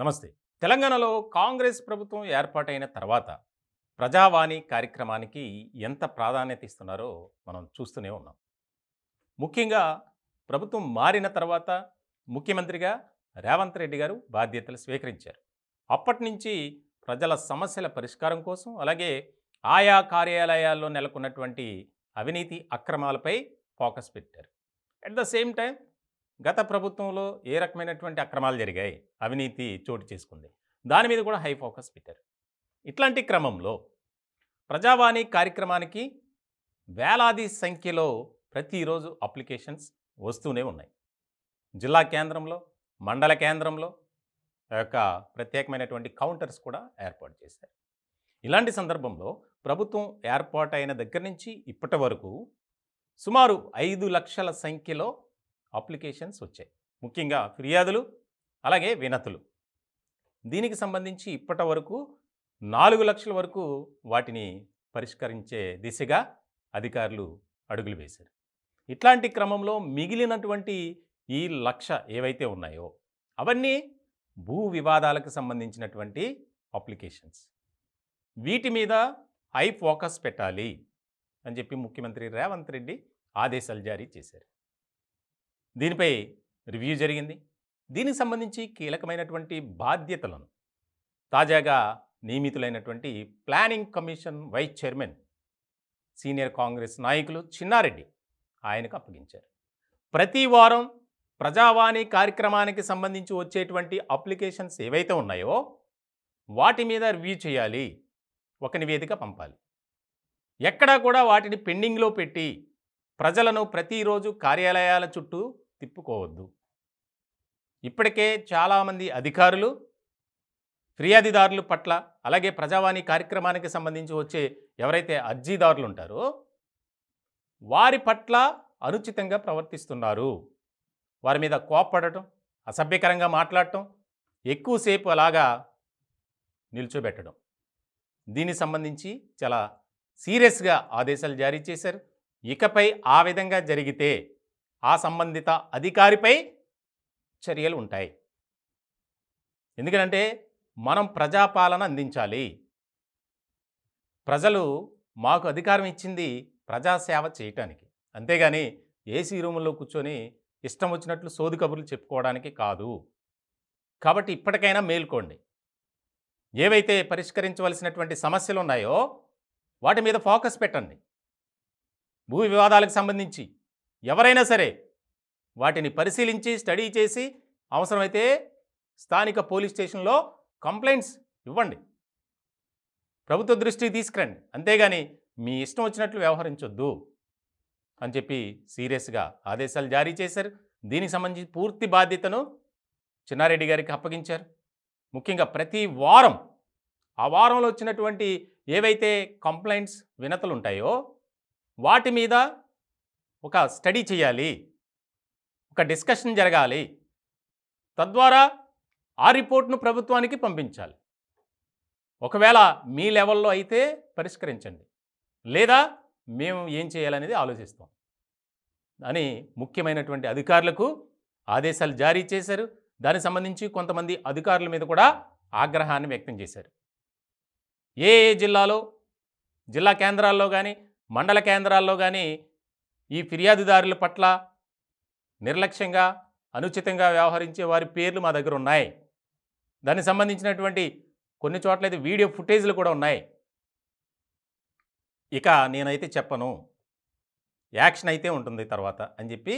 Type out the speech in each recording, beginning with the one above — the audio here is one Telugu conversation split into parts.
నమస్తే తెలంగాణలో కాంగ్రెస్ ప్రభుత్వం ఏర్పాటైన తర్వాత ప్రజావాణి కార్యక్రమానికి ఎంత ప్రాధాన్యత ఇస్తున్నారో మనం చూస్తూనే ఉన్నాం ముఖ్యంగా ప్రభుత్వం మారిన తర్వాత ముఖ్యమంత్రిగా రేవంత్ రెడ్డి గారు బాధ్యతలు స్వీకరించారు అప్పటి నుంచి ప్రజల సమస్యల పరిష్కారం కోసం అలాగే ఆయా కార్యాలయాల్లో నెలకొన్నటువంటి అవినీతి అక్రమాలపై ఫోకస్ పెట్టారు అట్ ద సేమ్ టైం గత ప్రభుత్వంలో ఏ రకమైనటువంటి అక్రమాలు జరిగాయి అవినీతి చోటు చేసుకుంది దాని మీద కూడా హై ఫోకస్ పెట్టారు ఇట్లాంటి క్రమంలో ప్రజావాణి కార్యక్రమానికి వేలాది సంఖ్యలో ప్రతిరోజు అప్లికేషన్స్ వస్తూనే ఉన్నాయి జిల్లా కేంద్రంలో మండల కేంద్రంలో యొక్క ప్రత్యేకమైనటువంటి కౌంటర్స్ కూడా ఏర్పాటు చేశారు ఇలాంటి సందర్భంలో ప్రభుత్వం ఏర్పాటైన దగ్గర నుంచి ఇప్పటి వరకు సుమారు ఐదు లక్షల సంఖ్యలో అప్లికేషన్స్ వచ్చాయి ముఖ్యంగా ఫిర్యాదులు అలాగే వినతులు దీనికి సంబంధించి ఇప్పటి వరకు నాలుగు లక్షల వరకు వాటిని పరిష్కరించే దిశగా అధికారులు అడుగులు వేశారు ఇట్లాంటి క్రమంలో మిగిలినటువంటి ఈ లక్ష ఏవైతే ఉన్నాయో అవన్నీ భూ వివాదాలకు సంబంధించినటువంటి అప్లికేషన్స్ వీటి మీద హై ఫోకస్ పెట్టాలి అని చెప్పి ముఖ్యమంత్రి రేవంత్ రెడ్డి ఆదేశాలు జారీ చేశారు దీనిపై రివ్యూ జరిగింది దీనికి సంబంధించి కీలకమైనటువంటి బాధ్యతలను తాజాగా నియమితులైనటువంటి planning commission vice chairman senior Congress నాయకులు చిన్నారెడ్డి ఆయనకు అప్పగించారు ప్రతి వారం ప్రజావాణి కార్యక్రమానికి సంబంధించి వచ్చేటువంటి అప్లికేషన్స్ ఏవైతే ఉన్నాయో వాటి మీద రివ్యూ చేయాలి ఒక నివేదిక పంపాలి ఎక్కడా కూడా వాటిని పెండింగ్లో పెట్టి ప్రజలను ప్రతిరోజు కార్యాలయాల చుట్టూ తిప్పుకోవద్దు ఇప్పటికే చాలామంది అధికారులు ఫిర్యాదిదారుల పట్ల అలాగే ప్రజావాణి కార్యక్రమానికి సంబంధించి వచ్చే ఎవరైతే అర్జీదారులు ఉంటారో వారి పట్ల అనుచితంగా ప్రవర్తిస్తున్నారు వారి మీద కోప్పడటం అసభ్యకరంగా మాట్లాడటం ఎక్కువసేపు అలాగా నిల్చోబెట్టడం దీనికి సంబంధించి చాలా సీరియస్గా ఆదేశాలు జారీ చేశారు ఇకపై ఆ విధంగా జరిగితే ఆ సంబంధిత అధికారిపై చర్యలు ఉంటాయి ఎందుకంటే మనం ప్రజాపాలన అందించాలి ప్రజలు మాకు అధికారం ఇచ్చింది ప్రజాసేవ చేయటానికి అంతేగాని ఏసీ రూముల్లో కూర్చొని ఇష్టం వచ్చినట్లు సోది కబుర్లు చెప్పుకోవడానికి కాదు కాబట్టి ఇప్పటికైనా మేల్కోండి ఏవైతే పరిష్కరించవలసినటువంటి సమస్యలు ఉన్నాయో వాటి మీద ఫోకస్ పెట్టండి భూ వివాదాలకు సంబంధించి ఎవరైనా సరే వాటిని పరిశీలించి స్టడీ చేసి అవసరమైతే స్థానిక పోలీస్ స్టేషన్లో కంప్లైంట్స్ ఇవ్వండి ప్రభుత్వ దృష్టికి తీసుకురండి అంతేగాని మీ ఇష్టం వచ్చినట్లు వ్యవహరించొద్దు అని చెప్పి సీరియస్గా ఆదేశాలు జారీ చేశారు దీనికి సంబంధించి పూర్తి బాధ్యతను చిన్నారెడ్డి గారికి అప్పగించారు ముఖ్యంగా ప్రతి వారం ఆ వారంలో వచ్చినటువంటి ఏవైతే కంప్లైంట్స్ వినతలు ఉంటాయో వాటి మీద ఒక స్టడీ చేయాలి ఒక డిస్కషన్ జరగాలి తద్వారా ఆ రిపోర్ట్ను ప్రభుత్వానికి పంపించాలి ఒకవేళ మీ లెవెల్లో అయితే పరిష్కరించండి లేదా మేము ఏం చేయాలనేది ఆలోచిస్తాం అని ముఖ్యమైనటువంటి అధికారులకు ఆదేశాలు జారీ చేశారు దానికి సంబంధించి కొంతమంది అధికారుల మీద కూడా ఆగ్రహాన్ని వ్యక్తం చేశారు ఏ ఏ జిల్లాలో జిల్లా కేంద్రాల్లో కానీ మండల కేంద్రాల్లో కానీ ఈ ఫిర్యాదుదారుల పట్ల నిర్లక్ష్యంగా అనుచితంగా వ్యవహరించే వారి పేర్లు మా దగ్గర ఉన్నాయి దానికి సంబంధించినటువంటి కొన్ని చోట్ల అయితే వీడియో ఫుటేజ్లు కూడా ఉన్నాయి ఇక నేనైతే చెప్పను యాక్షన్ అయితే ఉంటుంది తర్వాత అని చెప్పి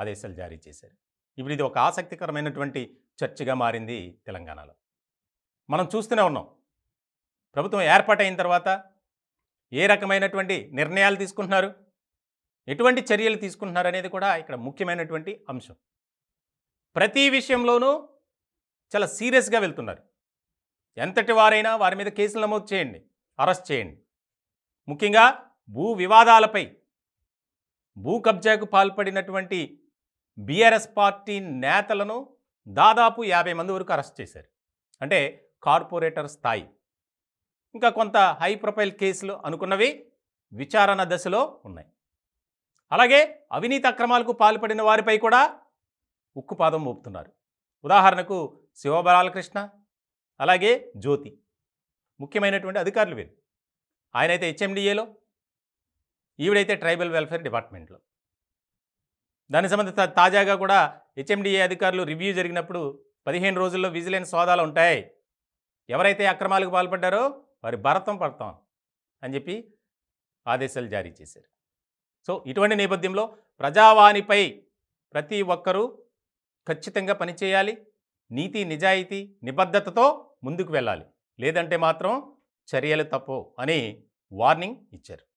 ఆదేశాలు జారీ చేశారు ఇప్పుడు ఇది ఒక ఆసక్తికరమైనటువంటి చర్చగా మారింది తెలంగాణలో మనం చూస్తూనే ఉన్నాం ప్రభుత్వం ఏర్పాటైన తర్వాత ఏ రకమైనటువంటి నిర్ణయాలు తీసుకుంటున్నారు ఎటువంటి చర్యలు తీసుకుంటున్నారనేది కూడా ఇక్కడ ముఖ్యమైనటువంటి అంశం ప్రతి విషయంలోనూ చాలా సీరియస్గా వెళ్తున్నారు ఎంతటి వారైనా వారి మీద కేసులు నమోదు చేయండి అరెస్ట్ చేయండి ముఖ్యంగా భూ వివాదాలపై భూ కబ్జాకు పాల్పడినటువంటి బీఆర్ఎస్ పార్టీ నేతలను దాదాపు యాభై మంది వరకు అరెస్ట్ చేశారు అంటే కార్పొరేటర్ స్థాయి ఇంకా కొంత హై ప్రొఫైల్ కేసులు అనుకున్నవి విచారణ దశలో ఉన్నాయి అలాగే అవినీతి అక్రమాలకు పాల్పడిన వారిపై కూడా ఉక్కుపాదం మోపుతున్నారు ఉదాహరణకు శివబాలకృష్ణ అలాగే జ్యోతి ముఖ్యమైనటువంటి అధికారులు వీరు ఆయనైతే హెచ్ఎండిఏలో ఈవిడైతే ట్రైబల్ వెల్ఫేర్ డిపార్ట్మెంట్లో దానికి సంబంధించి తాజాగా కూడా హెచ్ఎండిఏ అధికారులు రివ్యూ జరిగినప్పుడు పదిహేను రోజుల్లో విజిలెన్స్ సోదాలు ఉంటాయి ఎవరైతే అక్రమాలకు పాల్పడ్డారో వారి భరతం పడతాం అని చెప్పి ఆదేశాలు జారీ చేశారు సో ఇటువంటి నేపథ్యంలో ప్రజావాణిపై ప్రతి ఒక్కరూ ఖచ్చితంగా పనిచేయాలి నీతి నిజాయితీ నిబద్ధతతో ముందుకు వెళ్ళాలి లేదంటే మాత్రం చర్యలు తప్పు అని వార్నింగ్ ఇచ్చారు